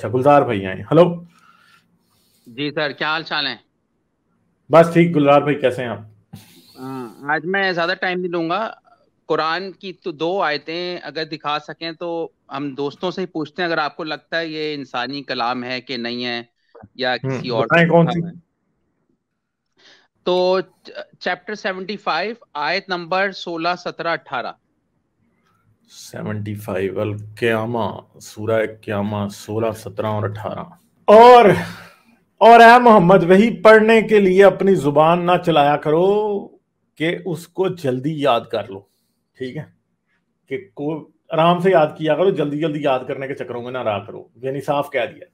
अच्छा गुलजार भाई आए हेलो जी सर क्या हाल चाल है बस ठीक गुलजार भाई कैसे हैं आप हाँ, आज मैं ज्यादा टाइम नहीं लूंगा कुरान की तो दो आयतें अगर दिखा सकें तो हम दोस्तों से ही पूछते हैं अगर आपको लगता है ये इंसानी कलाम है कि नहीं है या हम्म, किसी और कौन सी तो चैप्टर सेवेंटी फाइव आयत नंबर सोलह सत्रह अठारह सेवेंटी फाइव अल क्यामा सूरा क्यामा सोलह सत्रह और अठारह और और ऐ मोहम्मद वही पढ़ने के लिए अपनी जुबान ना चलाया करो कि उसको जल्दी याद कर लो ठीक है कि को आराम से याद किया करो जल्दी जल्दी याद करने के चक्करों में ना रहा करो यानी साफ कह दिया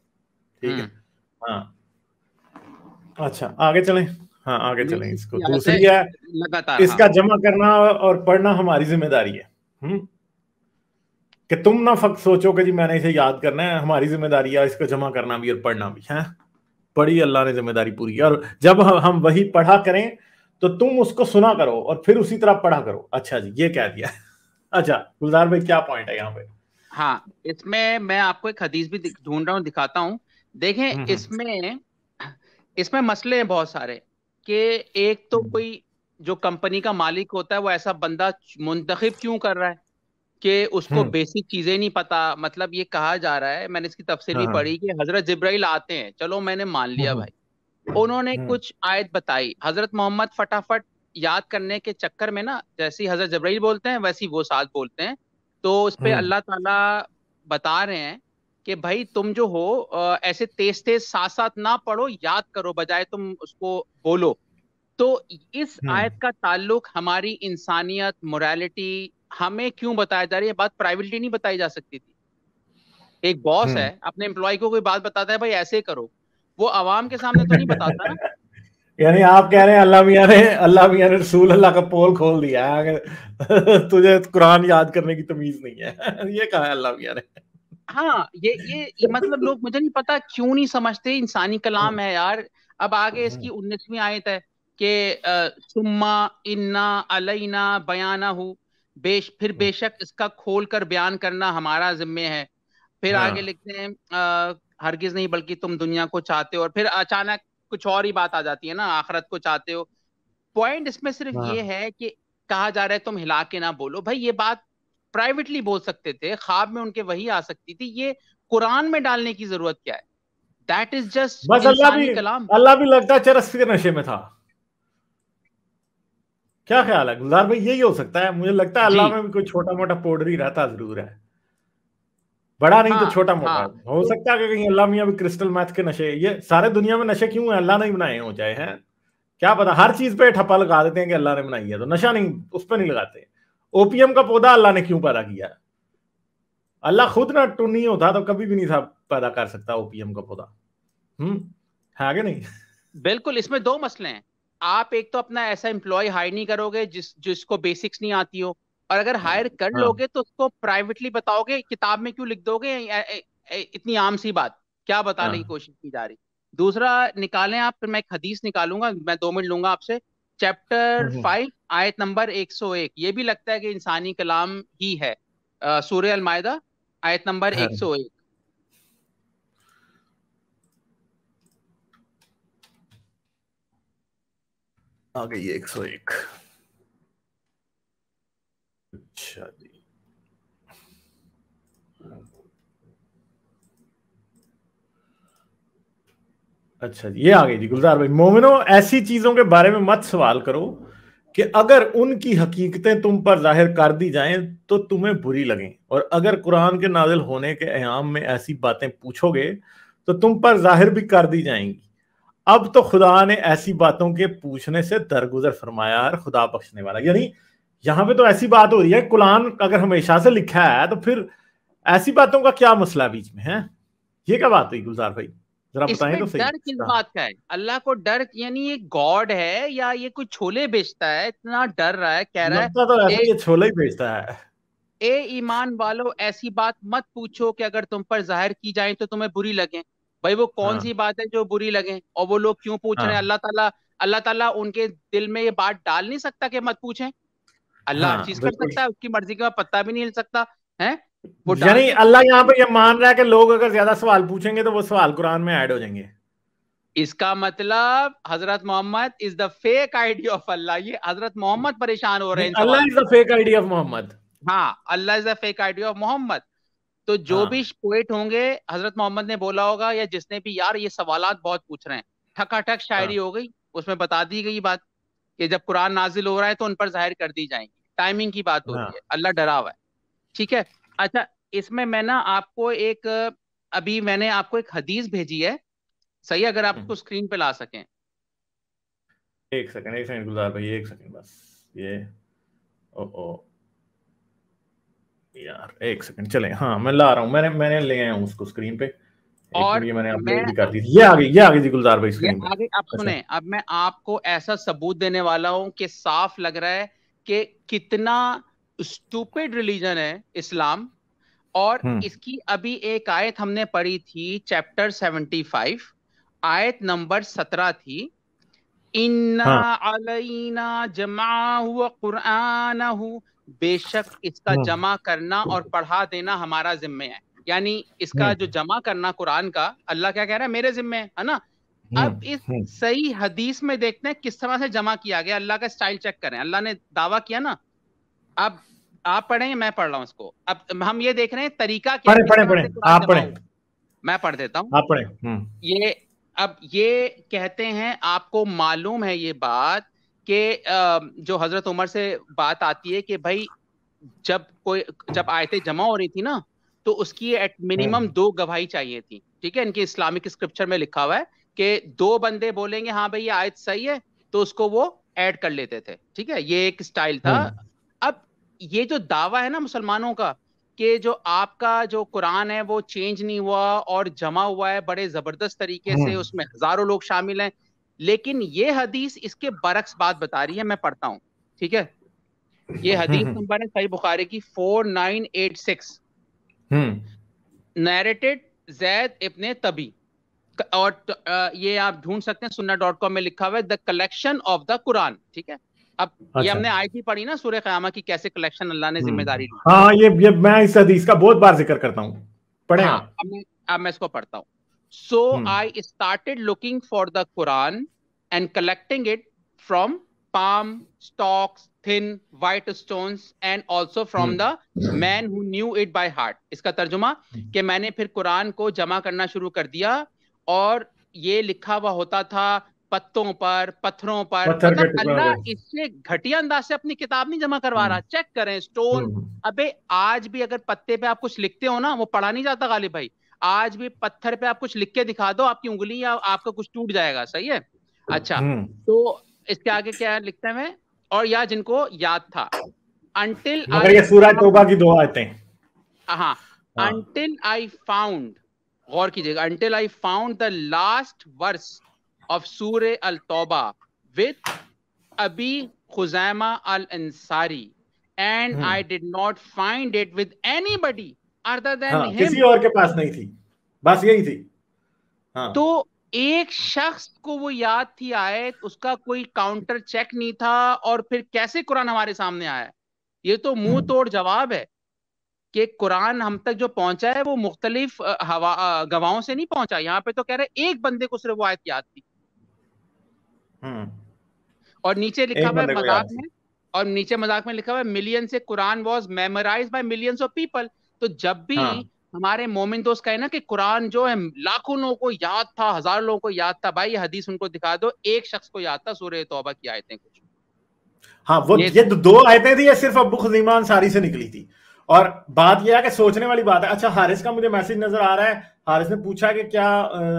ठीक है हम्म। हाँ अच्छा आगे चले हाँ आगे चले इसको दूसरी है इसका हाँ। जमा करना और पढ़ना हमारी जिम्मेदारी है हम्म कि तुम ना फक्त सोचो कि जी मैंने इसे याद करना है हमारी जिम्मेदारी है इसको जमा करना भी और पढ़ना भी है पढ़ी अल्लाह ने जिम्मेदारी पूरी और जब हम वही पढ़ा करें तो तुम उसको सुना करो और फिर उसी तरह पढ़ा करो अच्छा जी ये कह दिया अच्छा गुलजार भाई क्या पॉइंट है यहाँ पे हाँ इसमें मैं आपको एक हदीस भी ढूंढ रहा हूँ दिखाता हूँ देखें हम्म, हम्म। इसमें इसमें मसले हैं बहुत सारे कि एक तो हम्म। कोई जो कंपनी का मालिक होता है वो ऐसा बंदा मुंतखब क्यों कर रहा है कि उसको बेसिक हम्म। चीजें नहीं पता मतलब ये कहा जा रहा है मैंने इसकी तफसीर भी हाँ, हाँ। पढ़ी कि हजरत जिब्राइल आते हैं चलो मैंने मान लिया हम्म, भाई उन्होंने हम्म। कुछ आयत बताई हजरत मोहम्मद फटाफट याद करने के चक्कर में ना जैसे हजरत जब्राइल बोलते हैं वैसे वो साथ बोलते हैं तो उस पर अल्लाह ताला बता रहे हैं कि भाई तुम जो हो ऐसे तेज तेज साथ साथ ना पढ़ो याद करो बजाय तुम उसको बोलो तो इस आयत का ताल्लुक हमारी इंसानियत मोरालिटी हमें क्यों बताया जा रही है बात प्राइवेटली नहीं बताई जा सकती थी एक बॉस हम्म। है अपने एम्प्लॉय को कोई बात बताता है भाई ऐसे करो वो आवाम के सामने तो नहीं बताता ना यानी आप कह रहे हैं अल्लाह मियाँ ने अल्लाह मियाँ ने रसूल अल्लाह का पोल खोल दिया है तुझे कुरान याद करने की तमीज नहीं है ये कहा है अल्लाह मियाँ ने हाँ ये ये, मतलब लोग मुझे नहीं पता क्यों नहीं समझते इंसानी कलाम हाँ। है यार अब आगे हाँ, इसकी हाँ। उन्नीसवी आयत है कि सुम्मा इन्ना अलैना बयाना हूँ बेश फिर हाँ। बेशक इसका खोल कर बयान करना हमारा जिम्मे है फिर हाँ। आगे लिखते हैं हरगिज नहीं बल्कि तुम दुनिया को चाहते हो और फिर अचानक कुछ और ही बात आ जाती है ना आखरत को चाहते हो पॉइंट इसमें सिर्फ हाँ। ये है कि कहा जा रहा है तुम हिला के ना बोलो भाई ये बात प्राइवेटली बोल सकते थे ख्वाब में उनके वही आ सकती थी ये कुरान में डालने की जरूरत क्या है दैट इज जस्ट अल्लाह भी कलाम अल्लाह भी लगता है चरस के नशे में था क्या ख्याल है गुलजार भाई यही हो सकता है मुझे लगता है अल्लाह में भी कोई छोटा मोटा पोडरी रहता जरूर है बड़ा नहीं तो हाँ, तो छोटा मोटा हाँ, हो सकता है कि कहीं अल्लाह मियाँ भी क्रिस्टल मैथ के नशे ये सारे दुनिया में नशे क्यों है अल्लाह ने बनाए हो जाए हैं क्या पता हर चीज पे ठप्पा लगा देते हैं कि अल्लाह ने बनाई है तो नशा नहीं उस पर नहीं लगाते ओपीएम का पौधा अल्लाह ने क्यों पैदा किया अल्लाह खुद ना टूनी होता तो कभी भी नहीं था पैदा कर सकता ओपीएम का पौधा हम्म है आगे नहीं बिल्कुल इसमें दो मसले हैं आप एक तो अपना ऐसा एम्प्लॉय हायर नहीं करोगे जिस जिसको बेसिक्स नहीं आती हो और अगर हायर कर हाँ। लोगे तो उसको प्राइवेटली बताओगे किताब में क्यों लिख दोगे इतनी आम सी बात क्या बताने हाँ। की कोशिश की जा रही दूसरा निकालें आप फिर मैं एक हदीस निकालूंगा मैं दो मिनट लूंगा आपसे चैप्टर फाइव हाँ, हाँ। आयत नंबर एक सौ एक ये भी लगता है कि इंसानी कलाम ही है सूर्य अलमायदा आयत नंबर हाँ। एक सौ एक आ गई एक सौ एक अच्छा जी अच्छा जी ये आ गई जी गुलजार भाई मोमिनो ऐसी चीजों के बारे में मत सवाल करो कि अगर उनकी हकीकतें तुम पर जाहिर कर दी जाएं तो तुम्हें बुरी लगें और अगर कुरान के नाजिल होने के आयाम में ऐसी बातें पूछोगे तो तुम पर जाहिर भी कर दी जाएंगी अब तो खुदा ने ऐसी बातों के पूछने से दरगुजर फरमाया और खुदा बख्शने वाला यानी यहाँ पे तो ऐसी बात हो रही है कुरान अगर हमेशा से लिखा है तो फिर ऐसी बातों का क्या मसला बीच में है ये क्या बात हुई गुलजार भाई जरा बताएं तो सही डर किस हाँ। बात का है अल्लाह को डर यानी ये गॉड है या ये कोई छोले बेचता है इतना डर रहा है कह रहा है तो ये छोले ही बेचता है ए ईमान वालों ऐसी बात मत पूछो कि अगर तुम पर जाहिर की जाए तो तुम्हें बुरी लगे भाई वो कौन हाँ। सी बात है जो बुरी लगे और वो लोग क्यों पूछ हाँ। रहे हैं हाँ। अल्लाह ताला अल्लाह ताला उनके दिल में ये बात डाल नहीं सकता कि मत पूछें अल्लाह हाँ, हर चीज कर सकता है उसकी मर्जी के पत्ता भी नहीं हिल सकता है यानी अल्लाह यहाँ पे ये मान रहा है कि लोग अगर ज्यादा सवाल पूछेंगे तो वो सवाल कुरान में ऐड हो जाएंगे इसका मतलब हजरत Muhammad is the fake ID of Allah ये हजरत मोहम्मद परेशान हो रहे हैं Allah is the fake ID of Muhammad हाँ Allah is the fake ID of Muhammad तो जो हाँ। भी पोएट होंगे हजरत मोहम्मद ने बोला होगा या जिसने भी यार ये सवालात बहुत पूछ रहे हैं ठका ठक शायरी हाँ। हो गई उसमें बता दी गई बात कि जब कुरान नाजिल हो रहा है तो उन पर जाहिर कर दी जाएंगी टाइमिंग की बात हो हाँ। रही है अल्लाह डरा हुआ है ठीक है अच्छा इसमें मैं ना आपको एक अभी मैंने आपको एक हदीस भेजी है सही अगर आप हम्म। उसको स्क्रीन पे ला सकें एक सेकंड एक सेकंड गुजार भाई एक सेकंड बस ये ओ ओ यार एक सेकंड चले हाँ मैं ला रहा हूँ मैंने मैंने ले आया हूँ उसको स्क्रीन पे और ये मैंने अपलोड भी कर दी ये आ गई ये आ गई जी गुलजार भाई स्क्रीन पे गई आप अच्छा। सुने अब मैं आपको ऐसा सबूत देने वाला हूँ कि साफ लग रहा है कि कितना स्टूपिड रिलीजन है इस्लाम और हम्म। इसकी अभी एक आयत हमने पढ़ी थी चैप्टर 75 आयत नंबर 17 थी इन्ना हाँ. अलैना जमा हुआ कुरान बेशक इसका हम्म। जमा करना और पढ़ा देना हमारा जिम्मे है यानी इसका हम्म। जो जमा करना कुरान का अल्लाह क्या कह रहा है मेरे जिम्मे है ना हम्म। अब इस सही हदीस में देखते हैं किस तरह से जमा किया गया अल्लाह का स्टाइल चेक करें अल्लाह ने दावा किया ना अब आप पढ़ें मैं पढ़ रहा हूँ इसको अब हम ये देख रहे हैं तरीका क्या पढ़े, पढ़े, पढ़े, आप पढ़े। मैं पढ़ देता हूँ ये अब ये कहते हैं आपको मालूम है ये बात कि जो हजरत उमर से बात आती है कि भाई जब कोई जब आयतें जमा हो रही थी ना तो उसकी एट मिनिमम हाँ। दो गवाही चाहिए थी ठीक है इनके इस्लामिक स्क्रिप्चर में लिखा हुआ है कि दो बंदे बोलेंगे हाँ भाई ये आयत सही है तो उसको वो ऐड कर लेते थे ठीक है ये एक स्टाइल था हाँ। अब ये जो दावा है ना मुसलमानों का कि जो आपका जो कुरान है वो चेंज नहीं हुआ और जमा हुआ है बड़े जबरदस्त तरीके से हाँ। उसमें हजारों लोग शामिल हैं लेकिन ये हदीस इसके बरक्स बात बता रही है मैं पढ़ता हूँ ठीक है ये हम्म, हदीस हम्म, हम्म। नंबर है सही बुखारी की four nine eight six narrated Zaid ibn Thabit और त, आ, ये आप ढूंढ सकते हैं सुन्ना डॉट कॉम में लिखा हुआ है the collection of the Quran ठीक है अब अच्छा। ये हमने आयत ही पढ़ी ना सूर्य कयामा की कैसे कलेक्शन अल्लाह ने जिम्मेदारी ली हाँ ये, ये मैं इस हदीस का बहुत बार जिक्र करता हूँ पढ़े हाँ, अब मैं इसको पढ़ता हूँ So hmm. I started looking for the Quran and collecting it from palm stalks, thin white stones and also from hmm. the man who knew it by heart. इसका तर्जुमा hmm. कि मैंने फिर कुरान को जमा करना शुरू कर दिया और ये लिखा हुआ होता था पत्तों पर पत्थरों पर मतलब अल्लाह इससे घटिया अंदाज से अपनी किताब नहीं जमा करवा रहा चेक hmm. करें स्टोन hmm. अबे आज भी अगर पत्ते पे आप कुछ लिखते हो ना वो पढ़ा नहीं जाता गालिब भाई आज भी पत्थर पे आप कुछ लिख के दिखा दो आपकी उंगली या आपका कुछ टूट जाएगा सही है अच्छा हम्म। तो इसके आगे क्या लिखते हैं और या जिनको याद था अंटिल ये की दो आयतें हाँ अंटिल आई फाउंड गौर कीजिएगा until I found the last verse of Surah al Tawbah with Abi Khuzaymah al Ansari and I did not find it with anybody other than हाँ, किसी और के पास नहीं थी बस यही थी हाँ. तो एक शख्स को वो याद थी आए उसका कोई काउंटर चेक नहीं था और फिर कैसे कुरान हमारे सामने आया ये तो मुंह हम्म। तोड़ जवाब है कि कुरान हम तक जो पहुंचा है वो मुख्तलिफ हवा गवाहों से नहीं पहुंचा यहाँ पे तो कह रहे एक बंदे को सिर्फ वो आयत याद थी हम्म। और नीचे लिखा हुआ मजाक में और नीचे मजाक में लिखा हुआ मिलियन से Quran was memorize by millions of people तो जब भी हाँ. हमारे मोमिन दोस्त कहे ना कि कुरान जो है लाखों लोगों को याद था हजार लोगों को याद था भाई हदीस उनको दिखा दो एक शख्स को याद था सूर्य तोबा की आयतें कुछ हाँ वो ये, ये दो आयतें थी ये सिर्फ अबू खजीमा सारी से निकली थी और बात यह है कि सोचने वाली बात है अच्छा हारिस का मुझे मैसेज नजर आ रहा है हारिस ने पूछा कि क्या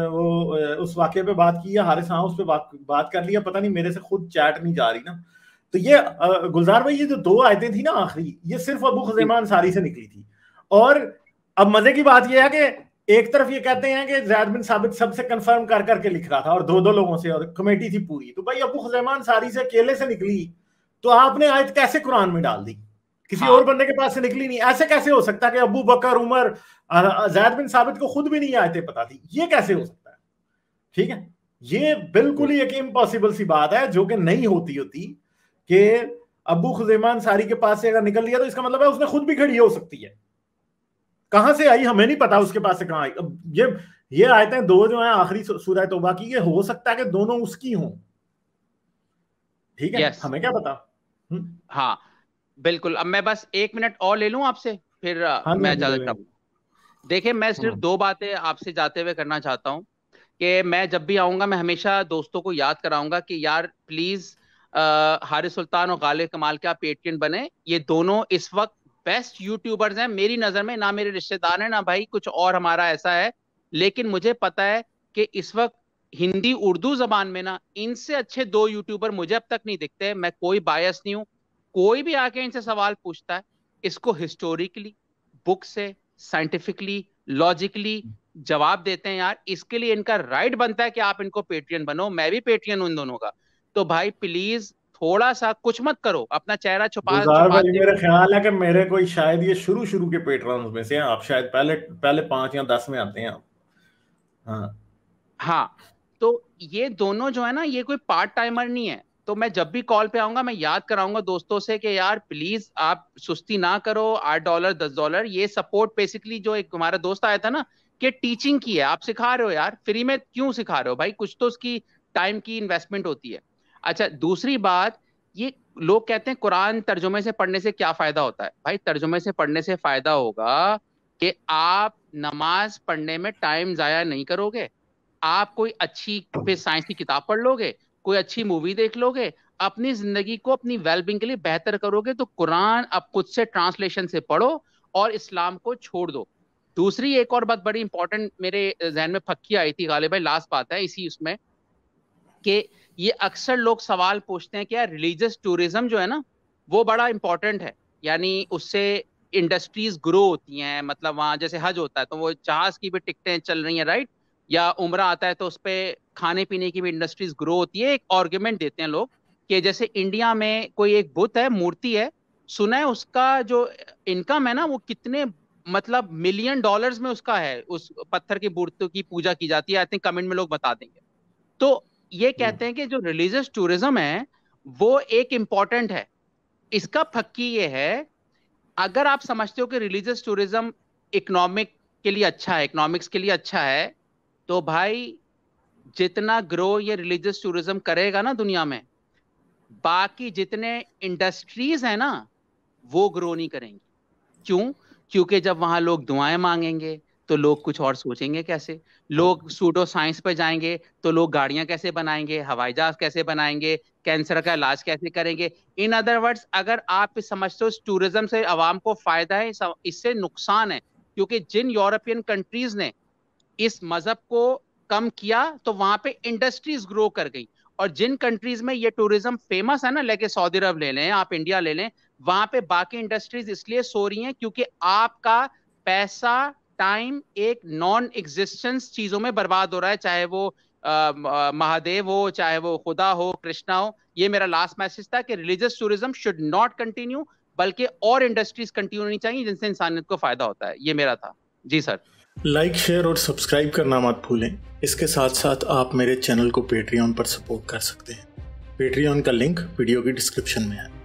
वो उस वाक्य पे बात की है हारिस हाँ उस पर बात बात कर लिया पता नहीं मेरे से खुद चैट नहीं जा रही ना तो ये गुलजार भाई ये जो दो आयतें थी ना आखिरी ये सिर्फ अबू खजैमा सारी से निकली थी और अब मजे की बात यह है कि एक तरफ ये कहते हैं कि जैद बिन साबित सबसे कंफर्म कर करके लिख रहा था और दो दो लोगों से और कमेटी थी पूरी तो भाई अबू खजैमान सारी से केले से निकली तो आपने आयत कैसे कुरान में डाल दी किसी हाँ। और बंदे के पास से निकली नहीं ऐसे कैसे हो सकता कि अबू बकर उमर जैद बिन साबित को खुद भी नहीं आयतें पता थी ये कैसे हो सकता है ठीक है ये बिल्कुल ही एक इम्पॉसिबल सी बात है जो कि नहीं होती होती कि अबू खुजैमान सारी के पास से अगर निकल लिया तो इसका मतलब है उसने खुद भी खड़ी हो सकती है कहां से आई हमें नहीं पता उसके पास से कहां आई अब ये ये आयतें दो जो है आखिरी सूरह तोबा की ये हो सकता है कि दोनों उसकी हों ठीक है yes. हमें क्या पता हम्म। हाँ बिल्कुल अब मैं बस एक मिनट और ले लू आपसे फिर हाँ, मैं इजाजत देखिए मैं सिर्फ हाँ. दो बातें आपसे जाते हुए करना चाहता हूँ कि मैं जब भी आऊंगा मैं हमेशा दोस्तों को याद कराऊंगा कि यार प्लीज हारिस सुल्तान और गालिब कमाल के आप पेटियन बने ये दोनों इस वक्त बेस्ट यूट्यूबर्स हैं मेरी नजर में ना मेरे रिश्तेदार हैं ना भाई कुछ और हमारा ऐसा है लेकिन मुझे पता है कि इस वक्त हिंदी उर्दू जबान में ना इनसे अच्छे दो यूट्यूबर मुझे अब तक नहीं दिखते मैं कोई बायस नहीं हूँ कोई भी आके इनसे सवाल पूछता है इसको हिस्टोरिकली बुक से साइंटिफिकली लॉजिकली जवाब देते हैं यार इसके लिए इनका राइट बनता है कि आप इनको पेट्रियन बनो मैं भी पेट्रियन इन दोनों का तो भाई प्लीज थोड़ा सा कुछ मत करो अपना चेहरा छुपा मेरा ख्याल है कि मेरे कोई शायद ये शुरू शुरू के पेट्रॉन में से आप शायद पहले पहले पांच या दस में आते हैं आप हाँ हाँ तो ये दोनों जो है ना ये कोई पार्ट टाइमर नहीं है तो मैं जब भी कॉल पे आऊंगा मैं याद कराऊंगा दोस्तों से कि यार प्लीज आप सुस्ती ना करो आठ डॉलर दस डॉलर ये सपोर्ट बेसिकली जो एक हमारा दोस्त आया था ना कि टीचिंग की है आप सिखा रहे हो यार फ्री में क्यों सिखा रहे हो भाई कुछ तो उसकी टाइम की इन्वेस्टमेंट होती है अच्छा दूसरी बात ये लोग कहते हैं कुरान तर्जुमे से पढ़ने से क्या फ़ायदा होता है भाई तर्जुमे से पढ़ने से फ़ायदा होगा कि आप नमाज पढ़ने में टाइम ज़ाया नहीं करोगे आप कोई अच्छी फिर साइंस की किताब पढ़ लोगे कोई अच्छी मूवी देख लोगे अपनी ज़िंदगी को अपनी वेलबिंग के लिए बेहतर करोगे तो कुरान अब खुद से ट्रांसलेशन से पढ़ो और इस्लाम को छोड़ दो दूसरी एक और बात बड़ी इंपॉर्टेंट मेरे जहन में फक्की आई थी गालिब भाई लास्ट बात है इसी उसमें कि ये अक्सर लोग सवाल पूछते हैं कि यार रिलीजियस टूरिज्म जो है ना वो बड़ा इंपॉर्टेंट है यानी उससे इंडस्ट्रीज ग्रो होती हैं मतलब वहाँ जैसे हज होता है तो वो जहाज की भी टिकटें चल रही हैं राइट या उम्र आता है तो उस पर खाने पीने की भी इंडस्ट्रीज ग्रो होती है एक आर्ग्यूमेंट देते हैं लोग कि जैसे इंडिया में कोई एक बुत है मूर्ति है सुना है उसका जो इनकम है ना वो कितने मतलब मिलियन डॉलर्स में उसका है उस पत्थर की मूर्ति की पूजा की जाती है आई थिंक कमेंट में लोग बता देंगे तो ये हम्म। कहते हैं कि जो रिलीजियस टूरिज्म है वो एक इम्पॉर्टेंट है इसका फक्की ये है अगर आप समझते हो कि रिलीजियस टूरिज्म इकोनॉमिक के लिए अच्छा है इकोनॉमिक्स के लिए अच्छा है तो भाई जितना ग्रो ये रिलीजियस टूरिज्म करेगा ना दुनिया में बाकी जितने इंडस्ट्रीज हैं ना वो ग्रो नहीं करेंगी क्यों क्योंकि जब वहां लोग दुआएं मांगेंगे तो लोग कुछ और सोचेंगे कैसे लोग सूडो साइंस पर जाएंगे तो लोग गाड़ियां कैसे बनाएंगे हवाई जहाज कैसे बनाएंगे कैंसर का इलाज कैसे करेंगे इन अदर वर्ड्स अगर आप समझते हो टूरिज्म से आवाम को फायदा है इससे नुकसान है क्योंकि जिन यूरोपियन कंट्रीज ने इस मजहब को कम किया तो वहां पे इंडस्ट्रीज ग्रो कर गई और जिन कंट्रीज में ये टूरिज्म फेमस है ना लेके सऊदी अरब ले लें आप इंडिया ले लें वहां पे बाकी इंडस्ट्रीज इसलिए सो रही हैं क्योंकि आपका पैसा टाइम एक नॉन एग्जिस्टेंस चीजों में बर्बाद हो रहा है चाहे वो महादेव हो चाहे वो खुदा हो कृष्णा हो ये मेरा लास्ट मैसेज था कि religious tourism should not continue बल्कि और इंडस्ट्रीज कंटिन्यू होनी चाहिए जिनसे इंसानियत को फायदा होता है ये मेरा था जी सर लाइक शेयर और सब्सक्राइब करना मत भूलें इसके साथ साथ आप मेरे चैनल को पेट्रियन पर सपोर्ट कर सकते हैं पेट्रियन का लिंक वीडियो की डिस्क्रिप्शन में है